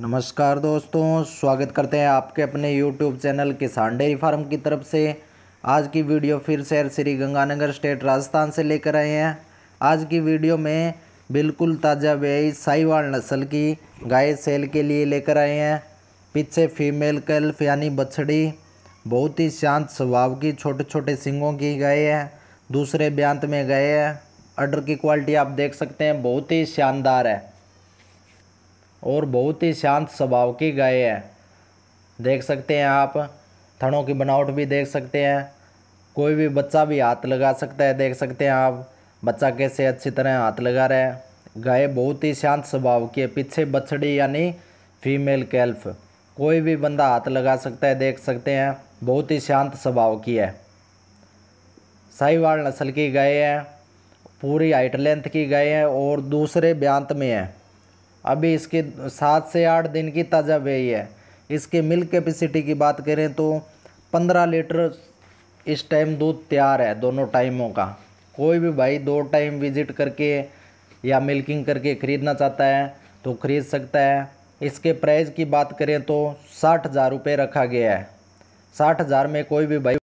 नमस्कार दोस्तों स्वागत करते हैं आपके अपने YouTube channel Kisan dairy farm की तरफ से आज की वीडियो फिर शहर श्री गंगानगर स्टेट राजस्थान से लेकर आए हैं आज की वीडियो में बिल्कुल ताज़ा ब्याई साईवाल नस्ल की गाय सेल के लिए लेकर आए हैं पीछे फीमेल कल्फ यानी बछड़ी बहुत ही शांत स्वभाव की छोटे छोटे सिंगों की गाय है दूसरे ब्यांत में गए हैं अर्डर की क्वालिटी आप देख सकते हैं बहुत ही शानदार है और बहुत ही शांत स्वभाव की गाय है देख सकते हैं आप थनों की बनावट भी देख सकते हैं कोई भी बच्चा भी हाथ लगा सकता है देख सकते हैं आप बच्चा कैसे अच्छी तरह हाथ लगा रहा है गाय बहुत ही शांत स्वभाव की है पीछे बछड़ी यानी फीमेल कैल्फ कोई भी बंदा हाथ लगा सकता है देख सकते हैं बहुत ही शांत स्वभाव की है साहिवाल नस्ल की गाय है पूरी हाइट लेंथ की गाय है और दूसरे ब्यांत में है अभी इसके सात से आठ दिन की ताज़ा वही है इसके मिल्क कैपेसिटी की बात करें तो पंद्रह लीटर इस टाइम दूध तैयार है दोनों टाइमों का कोई भी भाई दो टाइम विज़िट करके या मिल्किंग करके ख़रीदना चाहता है तो ख़रीद सकता है इसके प्राइस की बात करें तो साठ हज़ार रुपये रखा गया है साठ हज़ार में कोई भी भाई